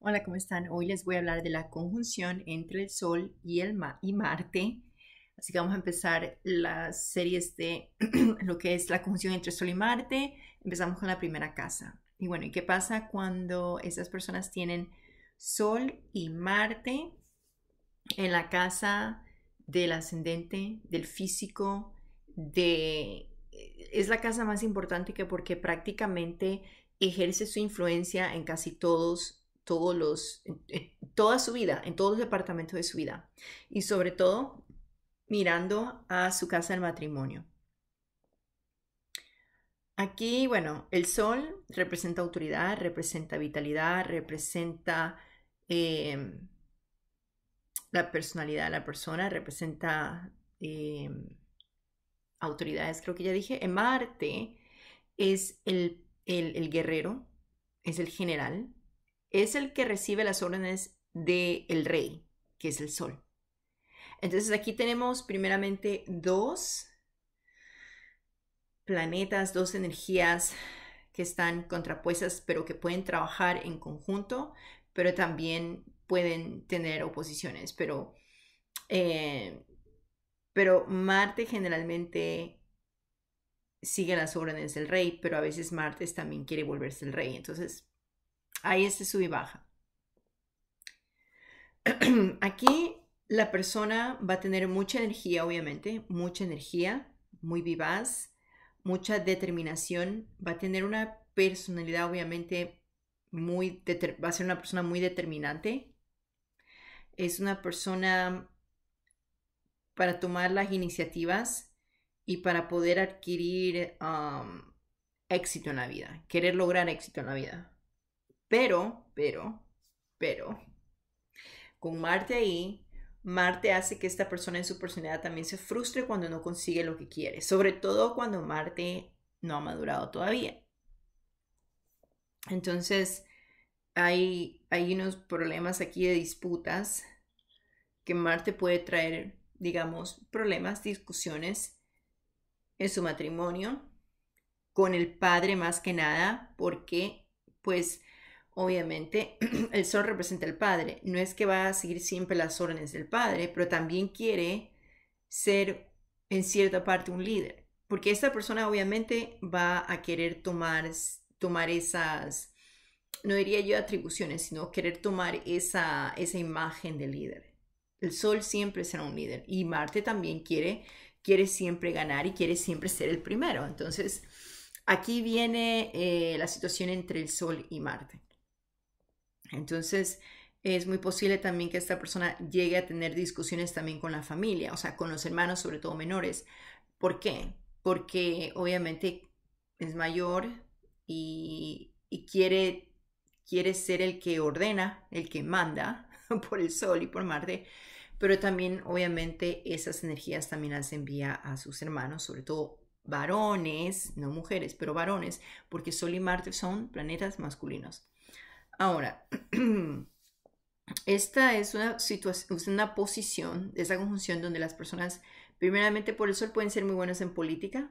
Hola, ¿cómo están? Hoy les voy a hablar de la conjunción entre el Sol y, el Ma y Marte. Así que vamos a empezar las series de lo que es la conjunción entre Sol y Marte. Empezamos con la primera casa. Y bueno, ¿y qué pasa cuando esas personas tienen Sol y Marte en la casa del ascendente, del físico, Es la casa más importante que porque prácticamente ejerce su influencia en casi todos todos los, toda su vida, en todos los departamentos de su vida. Y sobre todo, mirando a su casa del matrimonio. Aquí, bueno, el sol representa autoridad, representa vitalidad, representa eh, la personalidad de la persona, representa eh, autoridades, creo que ya dije. En Marte es el guerrero, es el general, es el que recibe las órdenes del rey, que es el sol. Entonces aquí tenemos primeramente dos planetas, dos energías que están contrapuestas, pero que pueden trabajar en conjunto, pero también pueden tener oposiciones. Pero, eh, pero Marte generalmente sigue las órdenes del rey, pero a veces Marte también quiere volverse el rey. Entonces, Ahí este sub y baja. Aquí la persona va a tener mucha energía, obviamente, mucha energía, muy vivaz, mucha determinación, va a tener una personalidad, obviamente, muy va a ser una persona muy determinante. Es una persona para tomar las iniciativas y para poder adquirir éxito en la vida, querer lograr éxito en la vida. Pero, pero, pero, con Marte ahí, Marte hace que esta persona en su personalidad también se frustre cuando no consigue lo que quiere, sobre todo cuando Marte no ha madurado todavía. Entonces, hay, hay unos problemas aquí de disputas que Marte puede traer, digamos, problemas, discusiones en su matrimonio con el padre más que nada, porque pues Obviamente, el sol representa al padre. No es que va a seguir siempre las órdenes del padre, pero también quiere ser en cierta parte un líder, porque esta persona obviamente va a querer tomar, tomar esas, no diría yo atribuciones, sino querer tomar esa, esa imagen de líder. El sol siempre será un líder y Marte también quiere, quiere siempre ganar y quiere siempre ser el primero. Entonces, aquí viene eh, la situación entre el sol y Marte. Entonces, es muy posible también que esta persona llegue a tener discusiones también con la familia, o sea, con los hermanos, sobre todo menores. ¿Por qué? Porque obviamente es mayor y, quiere, quiere ser el que ordena, el que manda por el sol y por Marte, pero también obviamente esas energías también las envía a sus hermanos, sobre todo varones, no mujeres, pero varones, porque Sol y Marte son planetas masculinos. Ahora, esta es una situación, es una posición, esa conjunción donde las personas, primeramente por el sol, pueden ser muy buenos en política,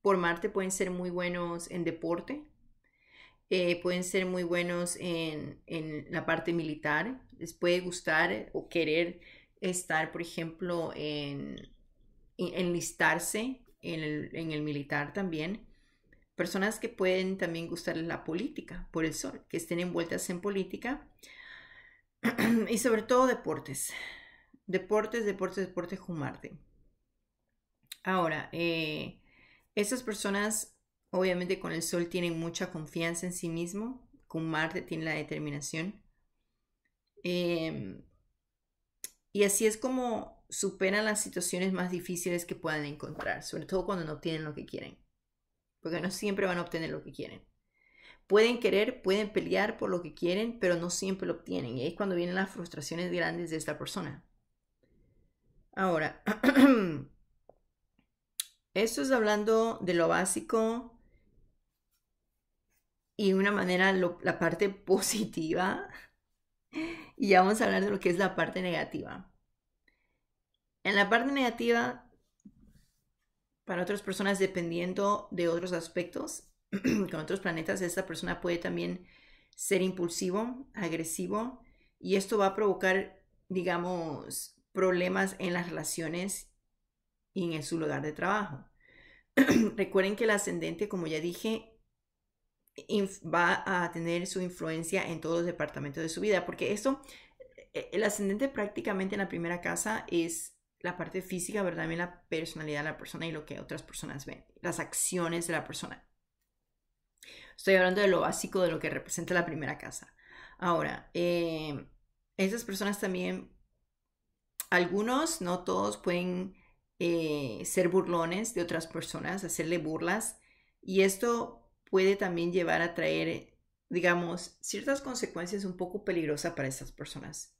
por Marte pueden ser muy buenos en deporte, eh, pueden ser muy buenos en, la parte militar, les puede gustar o querer estar, por ejemplo, en enlistarse en el militar también personas que pueden también gustar la política por el sol, que estén envueltas en política y sobre todo deportes. Deportes, deportes, deportes, con Marte. Ahora, eh, esas personas obviamente con el sol tienen mucha confianza en sí mismo, con Marte tiene la determinación. Em, y así es como superan las situaciones más difíciles que puedan encontrar, sobre todo cuando no tienen lo que quieren porque no siempre van a obtener lo que quieren. Pueden querer, pueden pelear por lo que quieren, pero no siempre lo obtienen. Y ahí es cuando vienen las frustraciones grandes de esta persona. Ahora, esto es hablando de lo básico y una manera, la parte positiva. Y ya vamos a hablar de lo que es la parte negativa. En la parte negativa para otras personas dependiendo de otros aspectos, con otros planetas, esta persona puede también ser impulsivo, agresivo, y esto va a provocar, digamos, problemas en las relaciones y en su lugar de trabajo. Recuerden que el ascendente, como ya dije, va a tener su influencia en todos los departamentos de su vida, porque esto, e-, el ascendente prácticamente en la primera casa es la parte física, pero también la personalidad de la persona y lo que otras personas ven, las acciones de la persona. Estoy hablando de lo básico de lo que representa la primera casa. Ahora, em, esas personas también, algunos, no todos, pueden eh, ser burlones de otras personas, hacerle burlas, y esto puede también llevar a traer, digamos, ciertas consecuencias un poco peligrosas para esas personas.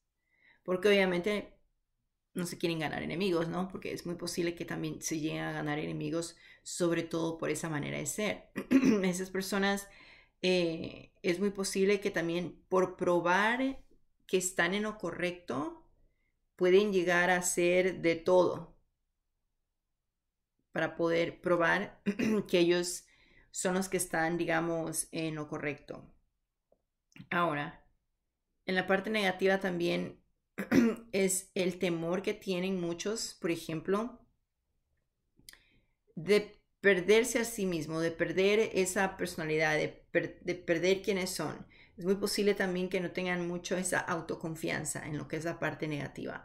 Porque obviamente no se quieren ganar enemigos, ¿no? Porque es muy posible que también se lleguen a ganar enemigos, sobre todo por esa manera de ser. Esas personas eh, es muy posible que también por probar que están en lo correcto, pueden llegar a ser de todo para poder probar que ellos son los que están, digamos, en lo correcto. Ahora, en la parte negativa también es el temor que tienen muchos, por ejemplo, de perderse a sí mismo, de perder esa personalidad, de, perder quiénes son. Es muy posible también que no tengan mucho esa autoconfianza en lo que es la parte negativa.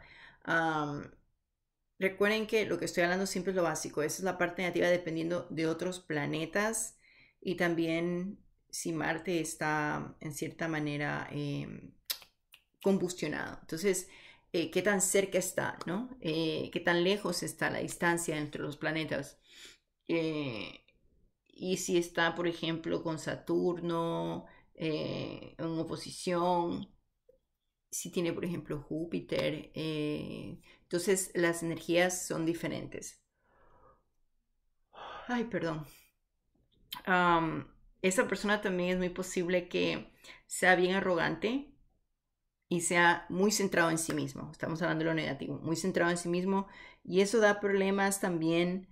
recuerden que lo que estoy hablando siempre es lo básico. Esa es la parte negativa dependiendo de otros planetas y también si Marte está en cierta manera em, combustionado. Entonces, eh, qué tan cerca está, ¿no? Eh, qué tan lejos está la distancia entre los planetas. Eh, y si está, por ejemplo, con Saturno en oposición, si tiene, por ejemplo, Júpiter. entonces, las energías son diferentes. Ay, perdón. esa persona también es muy posible que sea bien arrogante, y sea muy centrado en sí mismo. Estamos hablando de lo negativo, muy centrado en sí mismo. Y eso da problemas también,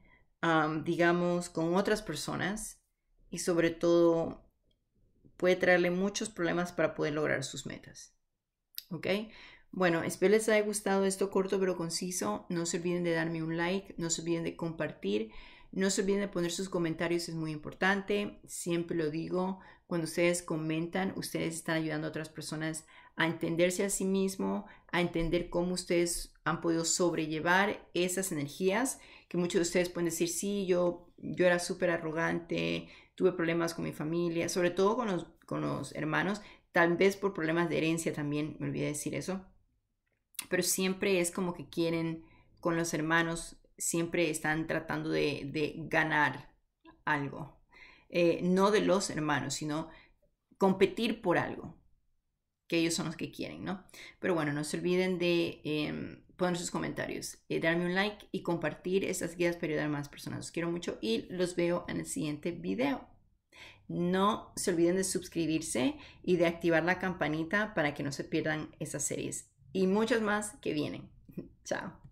digamos, con otras personas y sobre todo puede traerle muchos problemas para poder lograr sus metas. ¿Ok? Bueno, espero les haya gustado esto corto pero conciso. No se olviden de darme un like, no se olviden de compartir, no se olviden de poner sus comentarios, es muy importante. Siempre lo digo, cuando ustedes comentan, ustedes están ayudando a otras personas a entenderse a sí mismo, a entender cómo ustedes han podido sobrellevar esas energías, que muchos de ustedes pueden decir, sí, yo, yo era súper arrogante, tuve problemas con mi familia, sobre todo con los, hermanos, tal vez por problemas de herencia también, me olvidé de decir eso, pero siempre es como que quieren con los hermanos, siempre están tratando de, ganar algo, eh, no de los hermanos, sino competir por algo que ellos son los que quieren, ¿no? Pero bueno, no se olviden de em, poner sus comentarios, eh, darme un like y compartir estas guías para ayudar a más personas. Los quiero mucho y los veo en el siguiente video. No se olviden de suscribirse y de activar la campanita para que no se pierdan esas series y muchas más que vienen. Chao.